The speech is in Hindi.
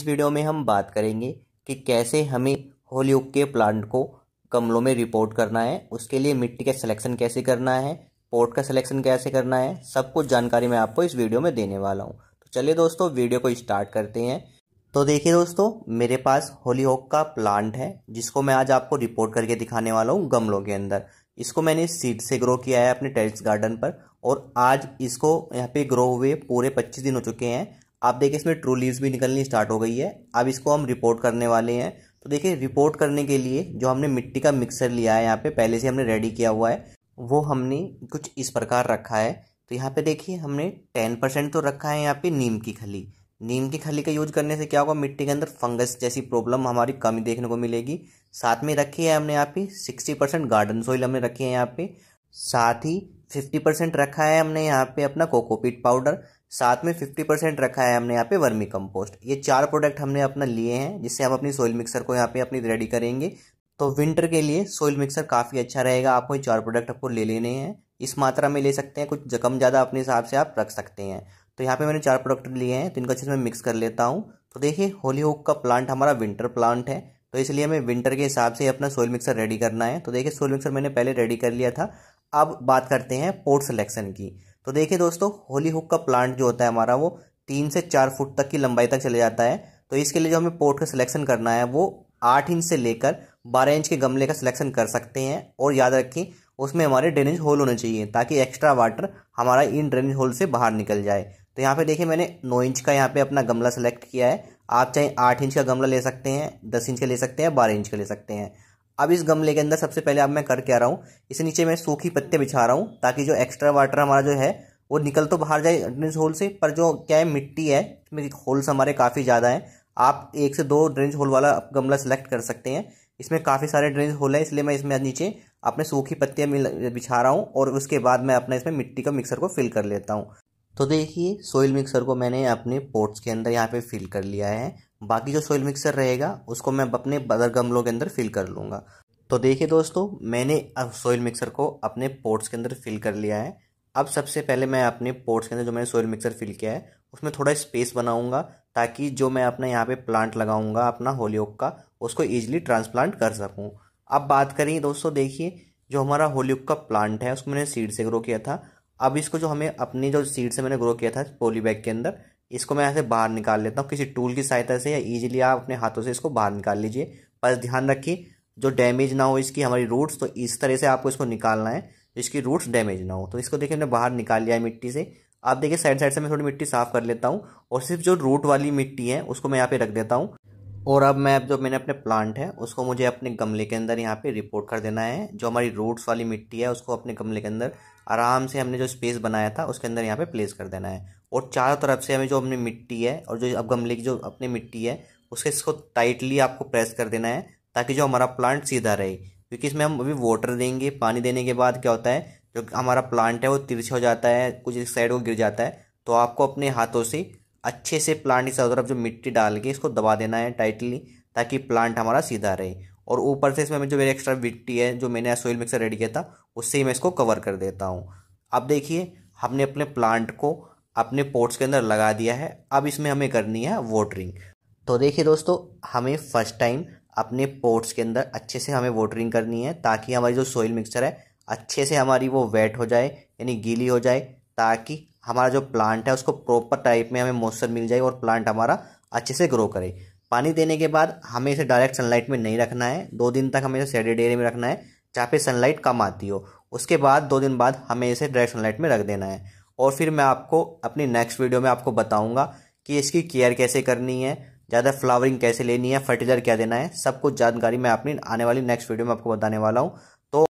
इस वीडियो में हम बात करेंगे कि कैसे हमें होलयुग के प्लांट को गमलों में रिपोर्ट करना है उसके लिए मिट्टी का सिलेक्शन कैसे करना है पोर्ट का सिलेक्शन कैसे करना है सब कुछ जानकारी मैं आपको इस वीडियो में देने वाला हूँ तो चलिए दोस्तों वीडियो को स्टार्ट करते हैं तो देखिए दोस्तों मेरे पास होलीहॉक का प्लांट है जिसको मैं आज आपको रिपोर्ट करके दिखाने वाला हूँ गमलों के अंदर इसको मैंने सीड से ग्रो किया है अपने टेरिस गार्डन पर और आज इसको यहाँ पे ग्रो हुए पूरे 25 दिन हो चुके हैं आप देखिए इसमें ट्रू लीव्स भी निकलनी स्टार्ट हो गई है अब इसको हम रिपोर्ट करने वाले हैं तो देखिए रिपोर्ट करने के लिए जो हमने मिट्टी का मिक्सर लिया है यहाँ पे पहले से हमने रेडी किया हुआ है वो हमने कुछ इस प्रकार रखा है तो यहाँ पे देखिए हमने टेन परसेंट तो रखा है यहाँ पे नीम की खली नीम की खली का यूज करने से क्या होगा मिट्टी के अंदर फंगस जैसी प्रॉब्लम हमारी कमी देखने को मिलेगी साथ में रखी है हमने यहाँ पे सिक्सटी परसेंट गार्डन सोइल हमने रखी है यहाँ पे साथ ही फिफ्टी परसेंट रखा है हमने यहाँ पे अपना कोकोपीट पाउडर साथ में फिफ्टी परसेंट रखा है हमने यहाँ पे वर्मी कंपोस्ट ये चार प्रोडक्ट हमने अपना लिए हैं जिससे हम अपनी सोइल मिक्सर को यहाँ पे अपनी रेडी करेंगे तो विंटर के लिए सोइल मिक्सर काफ़ी अच्छा रहेगा आपको ये चार प्रोडक्ट आपको ले लेने हैं इस मात्रा में ले सकते हैं कुछ कम ज़्यादा अपने हिसाब से आप रख सकते हैं तो यहाँ पर मैंने चार प्रोडक्ट लिए हैं तो इनको अच्छे से मैं मिक्स कर लेता हूँ तो देखिए होली होक का प्लांट हमारा विंटर प्लांट है तो इसलिए हमें विंटर के हिसाब से अपना सोइल मिक्सर रेडी करना है तो देखिए सोइल मिक्सर मैंने पहले रेडी कर लिया था अब बात करते हैं पोर्ट सिलेक्शन की तो देखिए दोस्तों होली हुक का प्लांट जो होता है हमारा वो तीन से चार फुट तक की लंबाई तक चले जाता है तो इसके लिए जो हमें पोर्ट का सिलेक्शन करना है वो आठ इंच से लेकर बारह इंच के गमले का सिलेक्शन कर सकते हैं और याद रखें उसमें हमारे ड्रेनेज होल होने चाहिए ताकि एक्स्ट्रा वाटर हमारा इन ड्रेनेज होल से बाहर निकल जाए तो यहाँ पे देखिए मैंने नौ इंच का यहाँ पे अपना गमला सेलेक्ट किया है आप चाहे आठ इंच का गमला ले सकते हैं दस इंच का ले सकते हैं बारह इंच का ले सकते हैं अब इस गमले के अंदर सबसे पहले अब मैं करके आ रहा हूँ इसे नीचे मैं सूखी पत्ते बिछा रहा हूँ ताकि जो एक्स्ट्रा वाटर हमारा जो है वो निकल तो बाहर जाए ड्रेंच होल से पर जो क्या है मिट्टी है इसमें होल्स हमारे काफ़ी ज़्यादा हैं आप एक से दो ड्रेंच होल वाला गमला सेलेक्ट कर सकते हैं इसमें काफ़ी सारे ड्रेंज होल हैं इसलिए मैं इसमें नीचे अपने सूखी पत्तियाँ बिछा रहा हूँ और उसके बाद मैं अपना इसमें मिट्टी का मिक्सर को फिल कर लेता हूँ तो देखिए सोइल मिक्सर को मैंने अपने पोर्ट्स के अंदर यहाँ पे फिल कर लिया है बाकी जो सोयल मिक्सर रहेगा उसको मैं अपने बदर गमलों के अंदर फिल कर लूँगा तो देखिए दोस्तों मैंने अब सोयल मिक्सर को अपने पोर्ट्स के अंदर फिल कर लिया है अब सबसे पहले मैं अपने पोर्ट्स के अंदर जो मैंने सोइल मिक्सर फिल किया है उसमें थोड़ा स्पेस बनाऊंगा ताकि जो मैं अपने यहाँ पे प्लांट लगाऊंगा अपना होलियोक का उसको ईजिली ट्रांसप्लांट कर सकूँ अब बात करें दोस्तों देखिए जो हमारा होलियोक का प्लांट है उसको मैंने सीड से ग्रो किया था अब इसको जो हमें अपनी जो सीड से मैंने ग्रो किया था पोली बैग के अंदर इसको मैं यहाँ से बाहर निकाल लेता हूँ किसी टूल की सहायता से या इजीली आप अपने हाथों से इसको बाहर निकाल लीजिए बस ध्यान रखिए जो डैमेज ना हो इसकी हमारी रूट्स तो इस तरह से आपको इसको निकालना है तो इसकी रूट्स डैमेज ना हो तो इसको देखिए हमने बाहर निकाल लिया है मिट्टी से आप देखिए साइड साइड से मैं थोड़ी मिट्टी साफ कर लेता हूँ और सिर्फ जो रूट वाली मिट्टी है उसको मैं यहाँ पे रख देता हूँ और अब मैं अब जो मैंने अपने प्लांट है उसको मुझे अपने गमले के अंदर यहाँ पे रिपोर्ट कर देना है जो हमारी रोड्स वाली मिट्टी है उसको अपने गमले के अंदर आराम से हमने जो स्पेस बनाया था उसके अंदर यहाँ पे प्लेस कर देना है और चारों तरफ से हमें जो अपनी मिट्टी है और जो अब गमले की जो अपनी मिट्टी है उसके इसको टाइटली आपको प्रेस कर देना है ताकि जो हमारा प्लांट सीधा रहे क्योंकि इसमें हम अभी वाटर देंगे पानी देने के बाद क्या होता है जो हमारा प्लांट है वो तिरछा हो जाता है कुछ इस साइड को गिर जाता है तो आपको अपने हाथों से अच्छे से प्लांट की चारों तरफ जो मिट्टी डाल के इसको दबा देना है टाइटली ताकि प्लांट हमारा सीधा रहे और ऊपर से इसमें जो मेरी एक्स्ट्रा मिट्टी है जो मैंने सोइल मिक्सर रेडी किया था उससे ही मैं इसको कवर कर देता हूँ अब देखिए हमने अपने प्लांट को अपने पोर्ट्स के अंदर लगा दिया है अब इसमें हमें करनी है वोटरिंग तो देखिए दोस्तों हमें फर्स्ट टाइम अपने पोर्ट्स के अंदर अच्छे से हमें वोटरिंग करनी है ताकि हमारी जो सोइल मिक्सचर है अच्छे से हमारी वो वेट हो जाए यानी गीली हो जाए ताकि हमारा जो प्लांट है उसको प्रॉपर टाइप में हमें मॉइस्चर मिल जाए और प्लांट हमारा अच्छे से ग्रो करे पानी देने के बाद हमें इसे डायरेक्ट सनलाइट में नहीं रखना है दो दिन तक हमें इसे शेडेड एरिया में रखना है जहाँ पे सनलाइट कम आती हो उसके बाद दो दिन बाद हमें इसे डायरेक्ट सनलाइट में रख देना है और फिर मैं आपको अपनी नेक्स्ट वीडियो में आपको बताऊँगा कि इसकी केयर कैसे करनी है ज़्यादा फ्लावरिंग कैसे लेनी है फर्टिलाइजर क्या देना है सब कुछ जानकारी मैं अपनी आने वाली नेक्स्ट वीडियो में आपको बताने वाला हूँ